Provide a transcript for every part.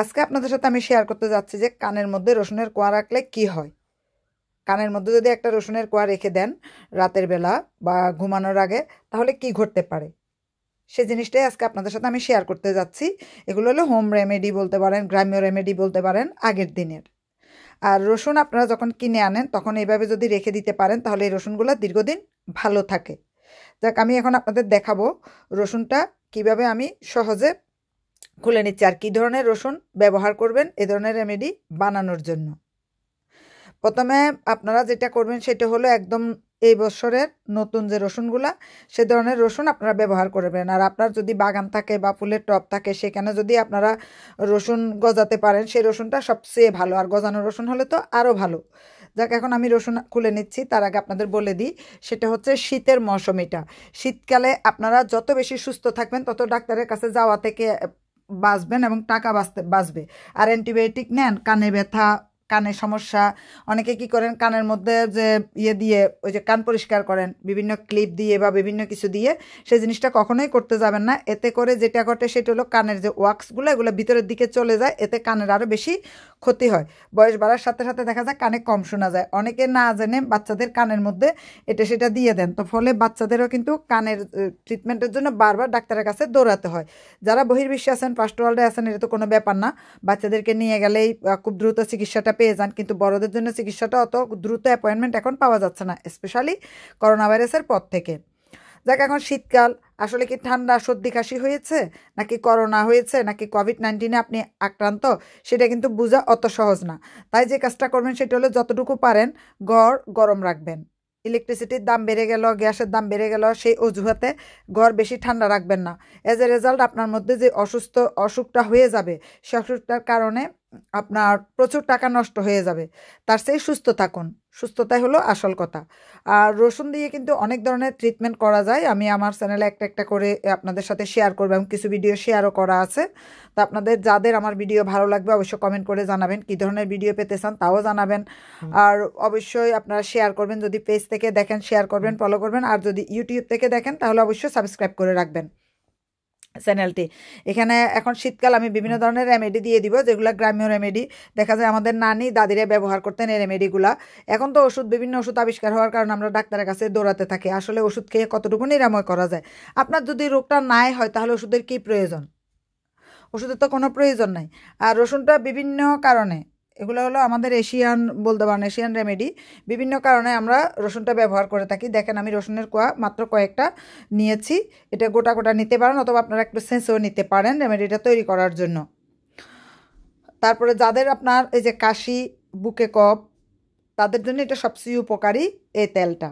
আজকে আপনাদের সাথে আমি শেয়ার করতে যাচ্ছি যে কানের মধ্যে রসুনের কোয়া রাখলে কি হয় কানের মধ্যে যদি একটা রসুনের কোয়া রেখে দেন রাতের বেলা বা ঘুমানোর আগে তাহলে কি ঘটতে পারে সে জিনিসটাই আজকে আপনাদের সাথে আমি শেয়ার করতে যাচ্ছি এগুলো হলো হোম রেমেডি বলতে পারেন গ্রাম্য রেমেডি বলতে পারেন আগের দিনের আর রসুন আপনারা যখন কিনে আনেন তখন এইভাবে যদি রেখে দিতে পারেন তাহলে এই রসুনগুলো দীর্ঘদিন ভালো থাকে যাক আমি এখন আপনাদের দেখাবো রসুনটা কিভাবে আমি সহজে খুলে নিচ্ছি আর কী ধরনের রসুন ব্যবহার করবেন এ ধরনের রেমেডি বানানোর জন্য প্রথমে আপনারা যেটা করবেন সেটা হলো একদম এই বছরের নতুন যে রসুনগুলা সে ধরনের রসুন আপনারা ব্যবহার করবেন আর আপনার যদি বাগান থাকে বা ফুলের টব থাকে সেখানে যদি আপনারা রসুন গজাতে পারেন সেই রসুনটা সবচেয়ে ভালো আর গজানো রসুন হলে তো আরও ভালো যাক এখন আমি রসুন খুলে নিচ্ছি তার আগে আপনাদের বলে দিই সেটা হচ্ছে শীতের মৌসুমিটা শীতকালে আপনারা যত বেশি সুস্থ থাকবেন তত ডাক্তারের কাছে যাওয়া থেকে বাঁচবেন এবং টাকা বাঁচতে বাঁচবে আর অ্যান্টিবায়োটিক নেন কানে ব্যথা কানে সমস্যা অনেকে কি করেন কানের মধ্যে যে ইয়ে দিয়ে ওই যে কান পরিষ্কার করেন বিভিন্ন ক্লিপ দিয়ে বা বিভিন্ন কিছু দিয়ে সেই জিনিসটা কখনোই করতে যাবেন না এতে করে যেটা ঘটে সেটা হলো কানের যে ওয়াক্সগুলো এগুলো ভিতরের দিকে চলে যায় এতে কানের আরও বেশি ক্ষতি হয় বয়স বাড়ার সাথে সাথে দেখা যায় কানে কম শোনা যায় অনেকে না জেনে বাচ্চাদের কানের মধ্যে এটা সেটা দিয়ে দেন তো ফলে বাচ্চাদেরও কিন্তু কানের ট্রিটমেন্টের জন্য বারবার ডাক্তারের কাছে দৌড়াতে হয় যারা বহির্বিশ্বে আছেন ফার্স্ট ওয়ার্ল্ডে আছেন এটা তো কোনো ব্যাপার না বাচ্চাদেরকে নিয়ে গেলেই খুব দ্রুত চিকিৎসাটা পেয়ে যান কিন্তু বড়দের জন্য চিকিৎসাটা অত দ্রুত অ্যাপয়েন্টমেন্ট এখন পাওয়া যাচ্ছে না স্পেশালি করোনা ভাইরাসের পর থেকে যাক এখন শীতকাল আসলে কি ঠান্ডা সর্দি কাশি হয়েছে নাকি করোনা হয়েছে নাকি কোভিড নাইন্টিনে আপনি আক্রান্ত সেটা কিন্তু বোঝা অত সহজ না তাই যে কাজটা করবেন সেটা হলো যতটুকু পারেন গড় গরম রাখবেন ইলেকট্রিসিটির দাম বেড়ে গেল গ্যাসের দাম বেড়ে গেল সেই অজুহাতে ঘর বেশি ঠান্ডা রাখবেন না এজ এ রেজাল্ট আপনার মধ্যে যে অসুস্থ অসুখটা হয়ে যাবে সে অসুখটার কারণে আপনার প্রচুর টাকা নষ্ট হয়ে যাবে তার সেই সুস্থ থাকুন সুস্থতাই হলো আসল কথা আর রসুন দিয়ে কিন্তু অনেক ধরনের ট্রিটমেন্ট করা যায় আমি আমার চ্যানেলে একটা একটা করে আপনাদের সাথে শেয়ার করবো এবং কিছু ভিডিও শেয়ারও করা আছে তো আপনাদের যাদের আমার ভিডিও ভালো লাগবে অবশ্যই কমেন্ট করে জানাবেন কী ধরনের ভিডিও পেতে চান তাও জানাবেন আর অবশ্যই আপনারা শেয়ার করবেন যদি পেজ থেকে দেখেন শেয়ার করবেন ফলো করবেন আর যদি ইউটিউব থেকে দেখেন তাহলে অবশ্যই সাবস্ক্রাইব করে রাখবেন চ্যানেলটি এখানে এখন শীতকাল আমি বিভিন্ন ধরনের রেমেডি দিয়ে দিব যেগুলো গ্রাম্য রেমেডি দেখা যায় আমাদের নানি দাদিরা ব্যবহার করতেন এই রেমেডিগুলা এখন তো ওষুধ বিভিন্ন ওষুধ আবিষ্কার হওয়ার কারণে আমরা ডাক্তারের কাছে দৌড়াতে থাকি আসলে ওষুধ খেয়ে কতটুকু নিরাময় করা যায় আপনার যদি রোগটা নাই হয় তাহলে ওষুধের কী প্রয়োজন ওষুধের তো কোনো প্রয়োজন নাই আর রসুনটা বিভিন্ন কারণে এগুলো হলো আমাদের এশিয়ান বলতে পারেন এশিয়ান রেমেডি বিভিন্ন কারণে আমরা রসুনটা ব্যবহার করে থাকি দেখেন আমি রসুনের কোয়া মাত্র কয়েকটা নিয়েছি এটা গোটা গোটা নিতে পারেন অথবা আপনারা একটু সেন্সও নিতে পারেন রেমেডিটা তৈরি করার জন্য তারপরে যাদের আপনার এই যে কাশি বুকে কপ তাদের জন্য এটা সবচেয়ে উপকারী এই তেলটা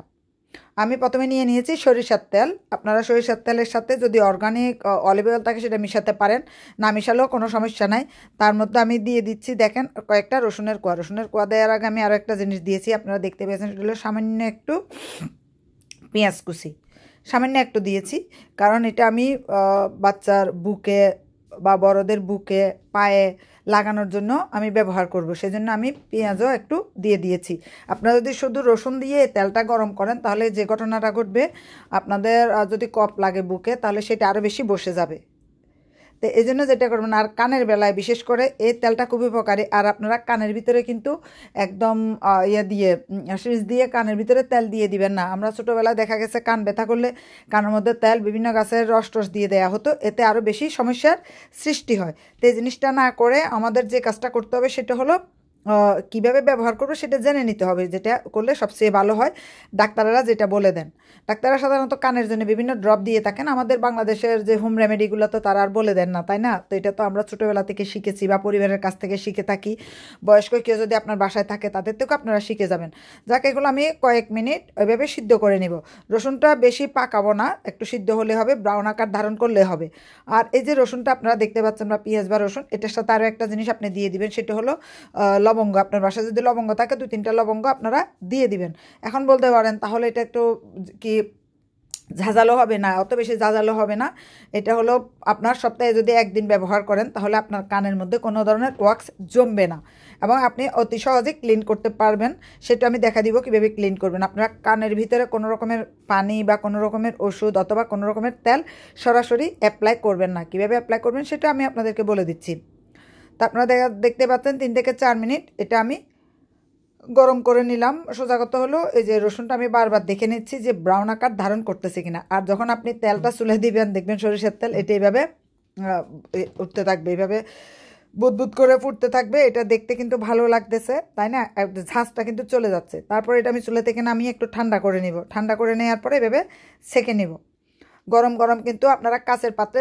আমি প্রথমে নিয়ে নিয়েছি সরিষার তেল আপনারা সরিষার তেলের সাথে যদি অর্গানিক অলিভ অয়েল থাকে সেটা মিশাতে পারেন না মিশালেও কোনো সমস্যা নাই তার মধ্যে আমি দিয়ে দিচ্ছি দেখেন কয়েকটা রসুনের কোয়া রসুনের কোয়া দেওয়ার আগে আমি আরও একটা জিনিস দিয়েছি আপনারা দেখতে পেয়েছেন হলো সামান্য একটু পেঁয়াজ কুচি সামান্য একটু দিয়েছি কারণ এটা আমি বাচ্চার বুকে বা বড়দের বুকে পায়ে লাগানোর জন্য আমি ব্যবহার করব সেজন্য আমি পেঁয়াজও একটু দিয়ে দিয়েছি আপনারা যদি শুধু রসুন দিয়ে তেলটা গরম করেন তাহলে যে ঘটনাটা ঘটবে আপনাদের যদি কপ লাগে বুকে তাহলে সেটা আরও বেশি বসে যাবে তো এই জন্য যেটা করবেন আর কানের বেলায় বিশেষ করে এই তেলটা খুব উপকারী আর আপনারা কানের ভিতরে কিন্তু একদম ইয়ে দিয়ে সুইচ দিয়ে কানের ভিতরে তেল দিয়ে দিবেন না আমরা ছোটোবেলায় দেখা গেছে কান ব্যথা করলে কানের মধ্যে তেল বিভিন্ন গাছের রস টস দিয়ে দেওয়া হতো এতে আরও বেশি সমস্যার সৃষ্টি হয় তো এই জিনিসটা না করে আমাদের যে কাজটা করতে হবে সেটা হলো কিভাবে ব্যবহার করবো সেটা জেনে নিতে হবে যেটা করলে সবচেয়ে ভালো হয় ডাক্তাররা যেটা বলে দেন ডাক্তাররা সাধারণত কানের জন্য বিভিন্ন ড্রপ দিয়ে থাকেন আমাদের বাংলাদেশের যে হোম রেমেডিগুলো তো তারা আর বলে দেন না তাই না তো এটা তো আমরা ছোটোবেলা থেকে শিখেছি বা পরিবারের কাছ থেকে শিখে থাকি বয়স্ক কেউ যদি আপনার বাসায় থাকে তাদের থেকেও আপনারা শিখে যাবেন যাকে এগুলো আমি কয়েক মিনিট ওইভাবে সিদ্ধ করে নিব রসুনটা বেশি পাকাবো না একটু সিদ্ধ হলে হবে ব্রাউন আকার ধারণ করলে হবে আর এই যে রসুনটা আপনারা দেখতে পাচ্ছেন বা পেঁয়াজ বা রসুন এটার সাথে আরও একটা জিনিস আপনি দিয়ে দিবেন সেটা হলো লবঙ্গ আপনার বাসায় যদি লবঙ্গ থাকে দুই তিনটা লবঙ্গ আপনারা দিয়ে দিবেন এখন বলতে পারেন তাহলে এটা একটু কি ঝাঁঝালো হবে না অত বেশি ঝাঁঝালো হবে না এটা হলো আপনার সপ্তাহে যদি একদিন ব্যবহার করেন তাহলে আপনার কানের মধ্যে কোনো ধরনের ওয়াক্স জমবে না এবং আপনি অতি সহজে ক্লিন করতে পারবেন সেটা আমি দেখা দিব কীভাবে ক্লিন করবেন আপনার কানের ভিতরে কোনো রকমের পানি বা কোনো রকমের ওষুধ অথবা কোনো রকমের তেল সরাসরি অ্যাপ্লাই করবেন না কীভাবে অ্যাপ্লাই করবেন সেটা আমি আপনাদেরকে বলে দিচ্ছি তা আপনারা দেখতে পাচ্ছেন তিন থেকে চার মিনিট এটা আমি গরম করে নিলাম সোজাগত হলো এই যে রসুনটা আমি বারবার দেখে নিচ্ছি যে ব্রাউন আকার ধারণ করতেছে কিনা আর যখন আপনি তেলটা চুলে দিবেন দেখবেন সরিষার তেল এটা এইভাবে উঠতে থাকবে এইভাবে বুদবুদ করে ফুটতে থাকবে এটা দেখতে কিন্তু ভালো লাগতেছে তাই না ঝাঁসটা কিন্তু চলে যাচ্ছে তারপর এটা আমি চুলে থেকে নামিয়ে একটু ঠান্ডা করে নিব ঠান্ডা করে নেওয়ার পরে এভাবে সেঁকে নিব গরম গরম কিন্তু আপনারা কাছের পাত্রে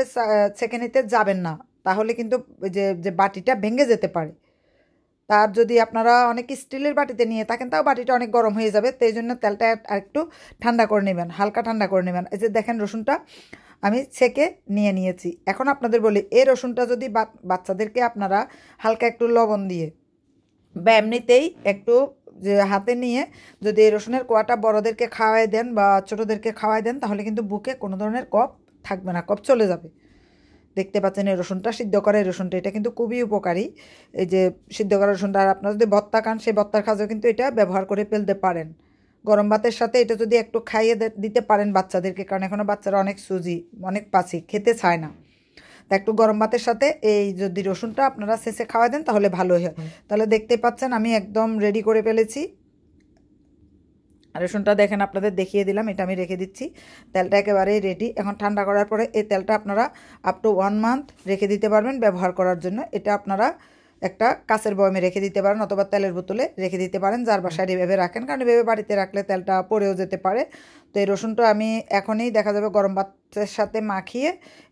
সেঁকে নিতে যাবেন না তাহলে কিন্তু যে যে বাটিটা ভেঙে যেতে পারে তার যদি আপনারা অনেক স্টিলের বাটিতে নিয়ে থাকেন তাও বাটিটা অনেক গরম হয়ে যাবে তো এই জন্য তেলটা আর একটু ঠান্ডা করে নেবেন হালকা ঠান্ডা করে নেবেন এই যে দেখেন রসুনটা আমি ছেঁকে নিয়ে নিয়েছি এখন আপনাদের বলি এই রসুনটা যদি বাচ্চাদেরকে আপনারা হালকা একটু লবণ দিয়ে বা এমনিতেই একটু যে হাতে নিয়ে যদি এই রসুনের কোয়াটা বড়োদেরকে খাওয়াই দেন বা ছোটোদেরকে খাওয়াই দেন তাহলে কিন্তু বুকে কোনো ধরনের কপ থাকবে না কপ চলে যাবে দেখতে পাচ্ছেন এই রসুনটা সিদ্ধ করে এই রসুনটা এটা কিন্তু খুবই উপকারী এই যে সিদ্ধ করা রসুনটা আর আপনারা যদি ভত্তা খান সেই ভত্তার খাজও কিন্তু এটা ব্যবহার করে ফেলতে পারেন গরম ভাতের সাথে এটা যদি একটু খাইয়ে দিতে পারেন বাচ্চাদেরকে কারণ এখনও বাচ্চারা অনেক সুজি অনেক পাচি খেতে চায় না তা একটু গরম ভাতের সাথে এই যদি রসুনটা আপনারা শেষে খাওয়া দেন তাহলে ভালোই হয় তাহলে দেখতে পাচ্ছেন আমি একদম রেডি করে ফেলেছি রসুনটা দেখেন আপনাদের দেখিয়ে দিলাম এটা আমি রেখে দিচ্ছি তেলটা একেবারেই রেডি এখন ঠান্ডা করার পরে এই তেলটা আপনারা আপ টু ওয়ান মান্থ রেখে দিতে পারবেন ব্যবহার করার জন্য এটা আপনারা একটা কাঁচের বয়মে রেখে দিতে পারেন অথবা তেলের বোতলে রেখে দিতে পারেন যার বাসায় এভাবে রাখেন কারণ এভাবে বাড়িতে রাখলে তেলটা পড়েও যেতে পারে তো এই রসুনটা আমি এখনই দেখা যাবে গরম ভাতের সাথে মাখিয়ে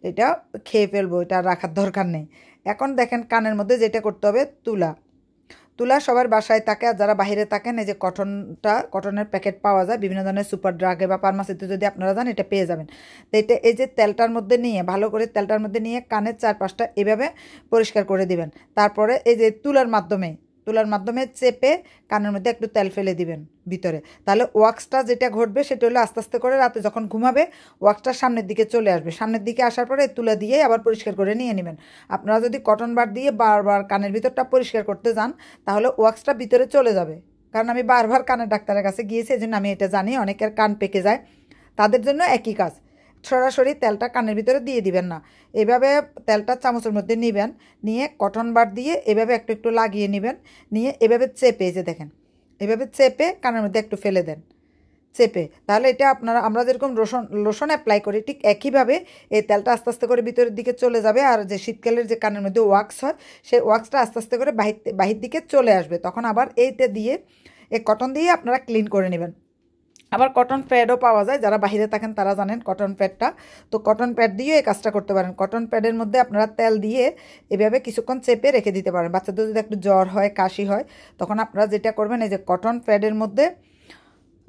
এটা খেয়ে ফেলবো এটা রাখার দরকার নেই এখন দেখেন কানের মধ্যে যেটা করতে হবে তুলা তুলা সবার বাসায় থাকে আর যারা বাইরে থাকেন এই যে কটনটা কটনের প্যাকেট পাওয়া যায় বিভিন্ন ধরনের সুপার ড্রাগে বা ফার্মাসিতে যদি আপনারা যান এটা পেয়ে যাবেন তো এটা এই যে তেলটার মধ্যে নিয়ে ভালো করে তেলটার মধ্যে নিয়ে কানের চারপাশটা এভাবে পরিষ্কার করে দিবেন তারপরে এই যে তুলার মাধ্যমে তুলার মাধ্যমে চেপে কানের মধ্যে একটু তেল ফেলে দিবেন ভিতরে তাহলে ওয়াক্সটা যেটা ঘটবে সেটা হলো আস্তে আস্তে করে রাতে যখন ঘুমাবে ওয়াক্সটা সামনের দিকে চলে আসবে সামনের দিকে আসার পরে তুলে দিয়ে আবার পরিষ্কার করে নিয়ে নেবেন আপনারা যদি কটন বার দিয়ে বারবার কানের ভিতরটা পরিষ্কার করতে যান তাহলে ওয়াক্সটা ভিতরে চলে যাবে কারণ আমি বারবার কানের ডাক্তারের কাছে গিয়েছি এই জন্য আমি এটা জানি অনেকের কান পেকে যায় তাদের জন্য একই কাজ সরাসরি তেলটা কানের ভিতরে দিয়ে দিবেন না এভাবে তেলটা চামচের মধ্যে নিবেন নিয়ে কটন বার দিয়ে এভাবে একটু একটু লাগিয়ে নেবেন নিয়ে এভাবে চেপে যে দেখেন এভাবে চেপে কানের মধ্যে একটু ফেলে দেন চেপে তাহলে এটা আপনারা আমরা যেরকম রোশন লোশন অ্যাপ্লাই করি ঠিক একইভাবে এই তেলটা আস্তে আস্তে করে ভিতরের দিকে চলে যাবে আর যে শীতকালের যে কানের মধ্যে ওয়াক্স হয় সেই ওয়াক্সটা আস্তে আস্তে করে বাহির বাহির দিকে চলে আসবে তখন আবার এইতে দিয়ে এই কটন দিয়ে আপনারা ক্লিন করে নেবেন আবার কটন প্যাডও পাওয়া যায় যারা বাহিরে থাকেন তারা জানেন কটন প্যাডটা তো কটন প্যাড দিয়েও এই কাজটা করতে পারেন কটন প্যাডের মধ্যে আপনারা তেল দিয়ে এভাবে কিছুক্ষণ চেপে রেখে দিতে পারেন বাচ্চাদের যদি একটু জ্বর হয় কাশি হয় তখন আপনারা যেটা করবেন এই যে কটন প্যাডের মধ্যে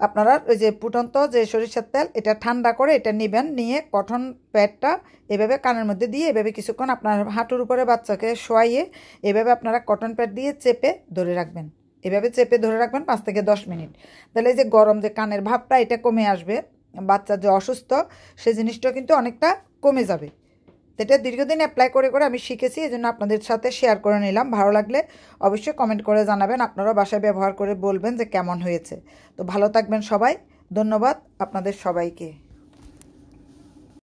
আপনারা ওই যে ফুটন্ত যে সরিষার তেল এটা ঠান্ডা করে এটা নেবেন নিয়ে কটন প্যাডটা এভাবে কানের মধ্যে দিয়ে এভাবে কিছুক্ষণ আপনার হাঁটুর উপরে বাচ্চাকে শোয়াইয়ে এভাবে আপনারা কটন প্যাড দিয়ে চেপে ধরে রাখবেন এভাবে চেপে ধরে রাখবেন পাঁচ থেকে দশ মিনিট তাহলে এই যে গরম যে কানের ভাবটা এটা কমে আসবে বাচ্চা যে অসুস্থ সে জিনিসটা কিন্তু অনেকটা কমে যাবে এটা দীর্ঘদিন অ্যাপ্লাই করে করে আমি শিখেছি এই জন্য আপনাদের সাথে শেয়ার করে নিলাম ভালো লাগলে অবশ্যই কমেন্ট করে জানাবেন আপনারা বাসায় ব্যবহার করে বলবেন যে কেমন হয়েছে তো ভালো থাকবেন সবাই ধন্যবাদ আপনাদের সবাইকে